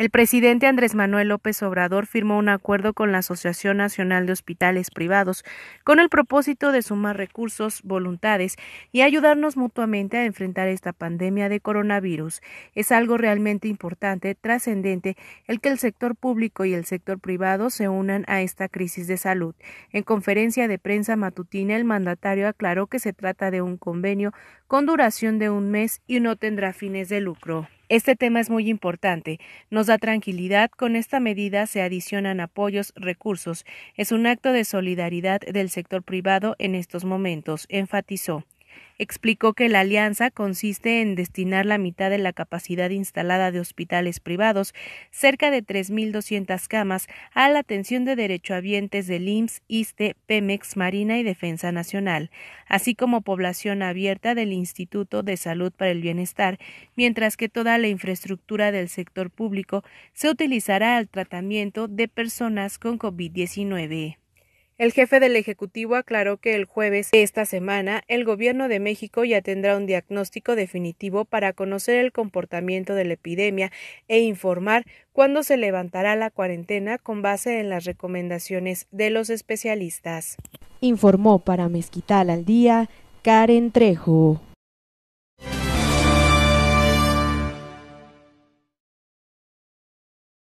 El presidente Andrés Manuel López Obrador firmó un acuerdo con la Asociación Nacional de Hospitales Privados con el propósito de sumar recursos, voluntades y ayudarnos mutuamente a enfrentar esta pandemia de coronavirus. Es algo realmente importante, trascendente, el que el sector público y el sector privado se unan a esta crisis de salud. En conferencia de prensa matutina, el mandatario aclaró que se trata de un convenio con duración de un mes y no tendrá fines de lucro. Este tema es muy importante. Nos da tranquilidad. Con esta medida se adicionan apoyos, recursos. Es un acto de solidaridad del sector privado en estos momentos, enfatizó explicó que la alianza consiste en destinar la mitad de la capacidad instalada de hospitales privados, cerca de 3.200 camas, a la atención de derechohabientes del IMSS, ISTE, PEMEX, Marina y Defensa Nacional, así como población abierta del Instituto de Salud para el Bienestar, mientras que toda la infraestructura del sector público se utilizará al tratamiento de personas con COVID-19. El jefe del Ejecutivo aclaró que el jueves de esta semana el Gobierno de México ya tendrá un diagnóstico definitivo para conocer el comportamiento de la epidemia e informar cuándo se levantará la cuarentena con base en las recomendaciones de los especialistas. Informó para Mezquital al Día Karen Trejo.